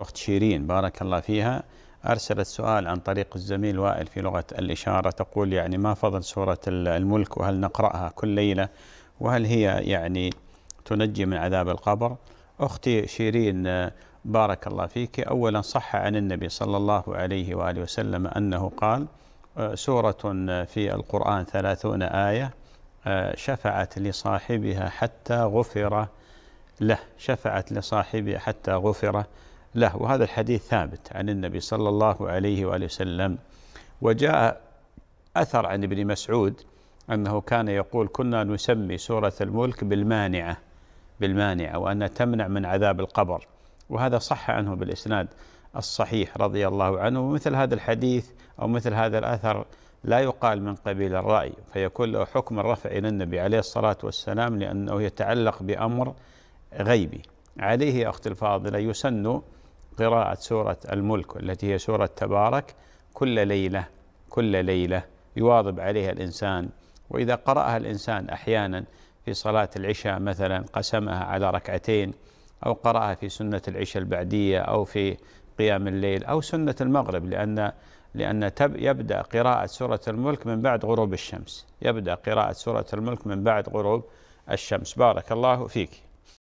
أخت شيرين بارك الله فيها أرسلت سؤال عن طريق الزميل وائل في لغة الإشارة تقول يعني ما فضل سورة الملك وهل نقرأها كل ليلة وهل هي يعني تنجي من عذاب القبر أختي شيرين بارك الله فيك أولا صح عن النبي صلى الله عليه وآله وسلم أنه قال سورة في القرآن ثلاثون آية شفعت لصاحبها حتى غفر له شفعت لصاحبها حتى غفر له وهذا الحديث ثابت عن النبي صلى الله عليه وآله وسلم وجاء أثر عن ابن مسعود أنه كان يقول كنا نسمي سورة الملك بالمانعة بالمانعة وأنها تمنع من عذاب القبر وهذا صح عنه بالإسناد الصحيح رضي الله عنه ومثل هذا الحديث أو مثل هذا الأثر لا يقال من قبيل الرأي فيكون له حكم الرفع إلى النبي عليه الصلاة والسلام لأنه يتعلق بأمر غيبي عليه يا أختي الفاضلة يسن قراءة سورة الملك التي هي سورة تبارك كل ليلة كل ليلة يواظب عليها الإنسان وإذا قرأها الإنسان أحيانا في صلاة العشاء مثلا قسمها على ركعتين أو قرأها في سنة العشاء البعدية أو في قيام الليل أو سنة المغرب لأن لأن تب يبدأ قراءة سورة الملك من بعد غروب الشمس يبدأ قراءة سورة الملك من بعد غروب الشمس بارك الله فيك